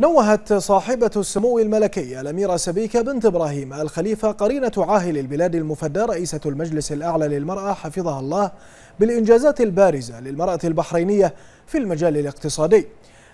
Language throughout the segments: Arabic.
نوهت صاحبة السمو الملكي الأميرة سبيكة بنت إبراهيم الخليفة قرينة عاهل البلاد المفدى رئيسة المجلس الأعلى للمرأة حفظها الله بالإنجازات البارزة للمرأة البحرينية في المجال الاقتصادي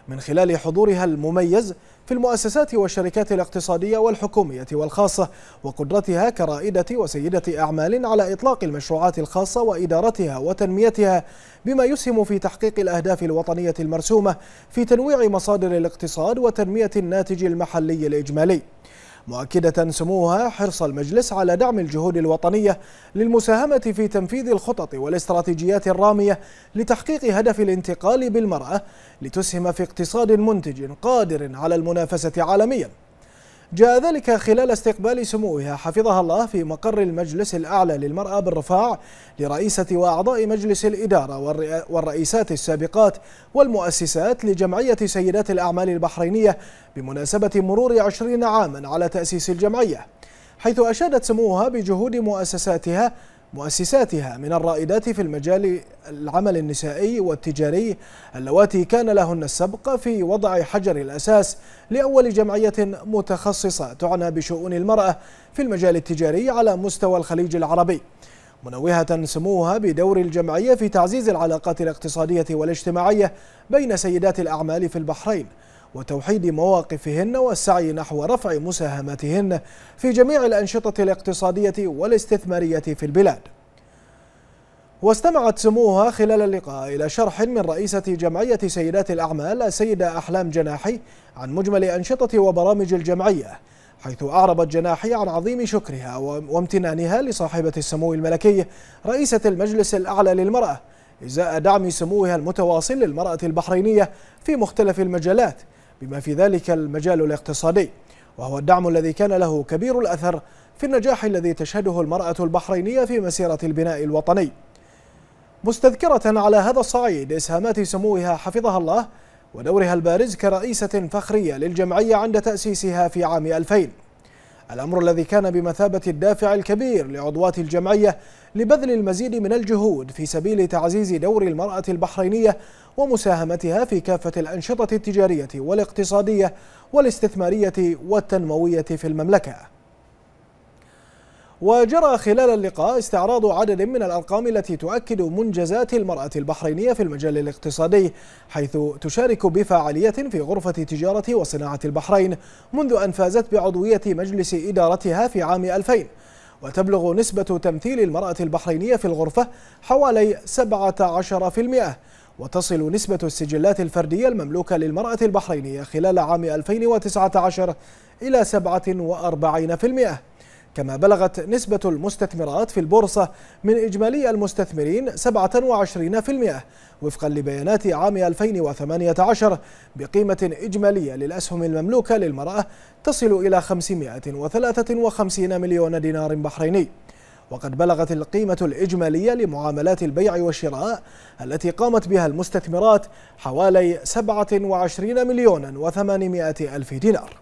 من خلال حضورها المميز في المؤسسات والشركات الاقتصادية والحكومية والخاصة وقدرتها كرائدة وسيدة أعمال على إطلاق المشروعات الخاصة وإدارتها وتنميتها بما يسهم في تحقيق الأهداف الوطنية المرسومة في تنويع مصادر الاقتصاد وتنمية الناتج المحلي الإجمالي مؤكدة سموها حرص المجلس على دعم الجهود الوطنية للمساهمة في تنفيذ الخطط والاستراتيجيات الرامية لتحقيق هدف الانتقال بالمرأة لتسهم في اقتصاد منتج قادر على المنافسة عالمياً جاء ذلك خلال استقبال سموها حفظها الله في مقر المجلس الأعلى للمرأة بالرفاع لرئيسة وأعضاء مجلس الإدارة والرئيسات السابقات والمؤسسات لجمعية سيدات الأعمال البحرينية بمناسبة مرور عشرين عاما على تأسيس الجمعية حيث أشادت سموها بجهود مؤسساتها مؤسساتها من الرائدات في المجال العمل النسائي والتجاري اللواتي كان لهن السبق في وضع حجر الأساس لأول جمعية متخصصة تعنى بشؤون المرأة في المجال التجاري على مستوى الخليج العربي منوهة سموها بدور الجمعية في تعزيز العلاقات الاقتصادية والاجتماعية بين سيدات الأعمال في البحرين وتوحيد مواقفهن والسعي نحو رفع مساهماتهن في جميع الأنشطة الاقتصادية والاستثمارية في البلاد واستمعت سموها خلال اللقاء إلى شرح من رئيسة جمعية سيدات الأعمال السيدة أحلام جناحي عن مجمل أنشطة وبرامج الجمعية حيث أعربت جناحي عن عظيم شكرها وامتنانها لصاحبة السمو الملكي رئيسة المجلس الأعلى للمرأة إزاء دعم سموها المتواصل للمرأة البحرينية في مختلف المجالات بما في ذلك المجال الاقتصادي وهو الدعم الذي كان له كبير الأثر في النجاح الذي تشهده المرأة البحرينية في مسيرة البناء الوطني مستذكرة على هذا الصعيد إسهامات سموها حفظها الله ودورها البارز كرئيسة فخرية للجمعية عند تأسيسها في عام 2000 الأمر الذي كان بمثابة الدافع الكبير لعضوات الجمعية لبذل المزيد من الجهود في سبيل تعزيز دور المرأة البحرينية ومساهمتها في كافة الأنشطة التجارية والاقتصادية والاستثمارية والتنموية في المملكة وجرى خلال اللقاء استعراض عدد من الأرقام التي تؤكد منجزات المرأة البحرينية في المجال الاقتصادي حيث تشارك بفعالية في غرفة تجارة وصناعة البحرين منذ أن فازت بعضوية مجلس إدارتها في عام 2000 وتبلغ نسبة تمثيل المرأة البحرينية في الغرفة حوالي 17% وتصل نسبة السجلات الفردية المملوكة للمرأة البحرينية خلال عام 2019 إلى 47% كما بلغت نسبة المستثمرات في البورصة من إجمالي المستثمرين 27% وفقا لبيانات عام 2018 بقيمة إجمالية للأسهم المملوكة للمرأة تصل إلى 553 مليون دينار بحريني وقد بلغت القيمة الإجمالية لمعاملات البيع والشراء التي قامت بها المستثمرات حوالي 27 مليون و800 ألف دينار